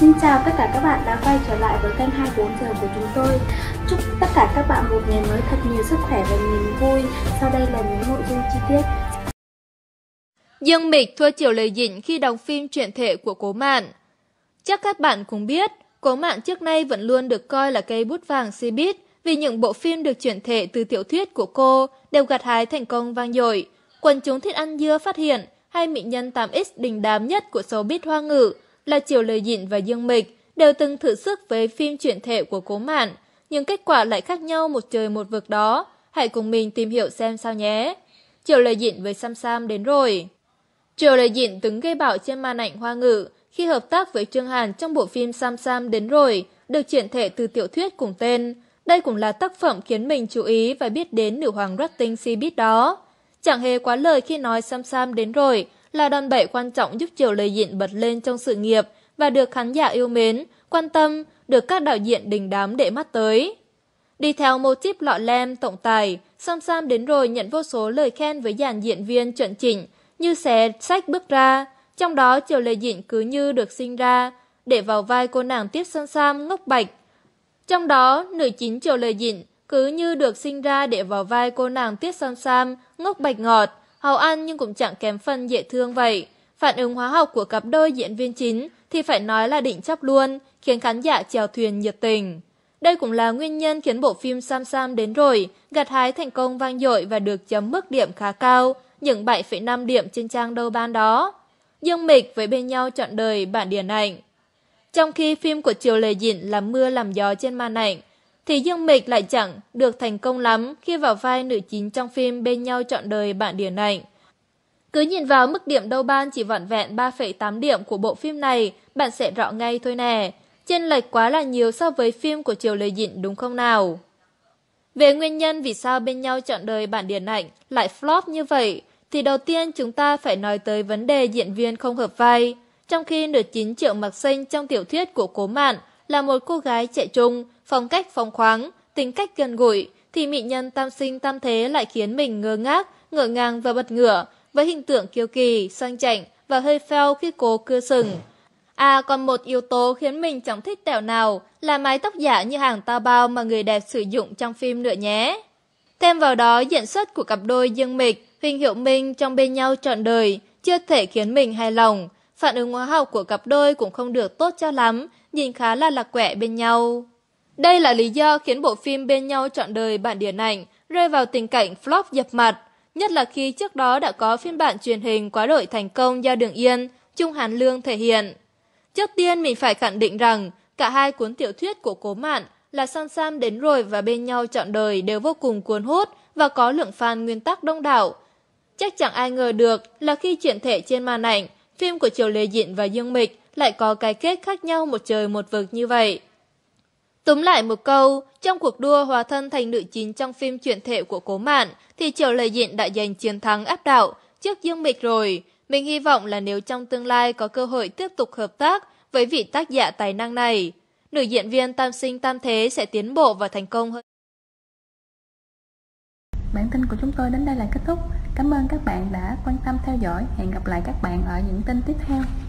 Xin chào tất cả các bạn đã quay trở lại với kênh 24 giờ của chúng tôi. Chúc tất cả các bạn một ngày mới thật nhiều sức khỏe và niềm vui. Sau đây là những nội dung chi tiết. Dương Mịch thua chiều lời Dĩnh khi đóng phim truyện thể của Cố Mạn. Chắc các bạn cũng biết, Cố Mạn trước nay vẫn luôn được coi là cây bút vàng si bít vì những bộ phim được chuyển thể từ tiểu thuyết của cô đều gặt hái thành công vang dội. Quần chúng thích ăn dưa phát hiện hay mỹ nhân 8X đình đám nhất của showbiz hoa ngữ là Triều Lời Dịn và Dương Mịch đều từng thử sức với phim chuyển thể của Cố Mạn, nhưng kết quả lại khác nhau một trời một vực đó. Hãy cùng mình tìm hiểu xem sao nhé. Triều Lời Dịn với Sam Sam đến rồi. Triều Lời Dịn từng gây bão trên màn ảnh hoa ngữ khi hợp tác với Trương Hàn trong bộ phim Sam Sam đến rồi, được chuyển thể từ tiểu thuyết cùng tên. Đây cũng là tác phẩm khiến mình chú ý và biết đến nữ hoàng Ratting Seabit đó. Chẳng hề quá lời khi nói Sam Sam đến rồi, là đòn bẩy quan trọng giúp Triều Lê Dịn bật lên trong sự nghiệp và được khán giả yêu mến, quan tâm, được các đạo diễn đình đám để mắt tới. Đi theo mô típ lọ lem, tổng tài, Sam Sam đến rồi nhận vô số lời khen với dàn diễn viên chuẩn chỉnh, như xé sách bước ra, trong đó Triều Lê Dịn cứ như được sinh ra, để vào vai cô nàng Tiết Sam Sam ngốc bạch. Trong đó, nữ chính Triều Lê Dịn cứ như được sinh ra để vào vai cô nàng Tiết Sam Sam ngốc bạch ngọt, hào ăn nhưng cũng chẳng kém phần dễ thương vậy. Phản ứng hóa học của cặp đôi diễn viên chính thì phải nói là đỉnh chấp luôn, khiến khán giả chèo thuyền nhiệt tình. Đây cũng là nguyên nhân khiến bộ phim Sam Sam đến rồi, gặt hái thành công vang dội và được chấm mức điểm khá cao, những 7,5 điểm trên trang đầu ban đó. Dương Mịch với bên nhau chọn đời bản điển ảnh. Trong khi phim của Triều Lê Dịn là mưa làm gió trên màn ảnh, thì Dương Mịch lại chẳng được thành công lắm khi vào vai nữ chính trong phim Bên nhau trọn đời bạn điển ảnh. Cứ nhìn vào mức điểm đầu ban chỉ vỏn vẹn 3,8 điểm của bộ phim này, bạn sẽ rõ ngay thôi nè. Chênh lệch quá là nhiều so với phim của Triều Lê Dịnh đúng không nào? Về nguyên nhân vì sao bên nhau chọn đời bạn điện ảnh lại flop như vậy, thì đầu tiên chúng ta phải nói tới vấn đề diễn viên không hợp vai. Trong khi nữ chính Triệu Mặc xanh trong tiểu thuyết của Cố Mạn là một cô gái trẻ trung, phong cách phong khoáng, tính cách gần gũi, thì mỹ nhân tam sinh tam thế lại khiến mình ngơ ngác, ngỡ ngàng và bật ngửa, với hình tượng kiêu kỳ, sang chảnh và hơi phèo khi cố cưa sừng. À còn một yếu tố khiến mình chẳng thích tẹo nào là mái tóc giả như hàng tao bao mà người đẹp sử dụng trong phim nữa nhé. Thêm vào đó diễn xuất của cặp đôi Dương Mịch, Huỳnh Hiệu Minh trong bên nhau trọn đời chưa thể khiến mình hài lòng. Phản ứng hóa học của cặp đôi cũng không được tốt cho lắm, nhìn khá là lạc quẻ bên nhau. Đây là lý do khiến bộ phim Bên nhau trọn đời bản điện ảnh rơi vào tình cảnh flop dập mặt, nhất là khi trước đó đã có phiên bản truyền hình quá đội thành công do Đường Yên, Trung Hàn Lương thể hiện. Trước tiên mình phải khẳng định rằng cả hai cuốn tiểu thuyết của Cố Mạn là San Sam đến rồi và bên nhau trọn đời đều vô cùng cuốn hút và có lượng fan nguyên tắc đông đảo. Chắc chẳng ai ngờ được là khi chuyển thể trên màn ảnh, phim của Triều Lê Dịn và Dương Mịch lại có cái kết khác nhau một trời một vực như vậy. Túm lại một câu, trong cuộc đua hòa thân thành nữ chính trong phim truyền thể của Cố Mạn, thì Triệu Lệ Diện đã giành chiến thắng áp đảo trước Dương Mịch rồi. Mình hy vọng là nếu trong tương lai có cơ hội tiếp tục hợp tác với vị tác giả tài năng này, nữ diễn viên tam sinh tam thế sẽ tiến bộ và thành công hơn. Bản tin của chúng tôi đến đây là kết thúc. Cảm ơn các bạn đã quan tâm theo dõi. Hẹn gặp lại các bạn ở những tin tiếp theo.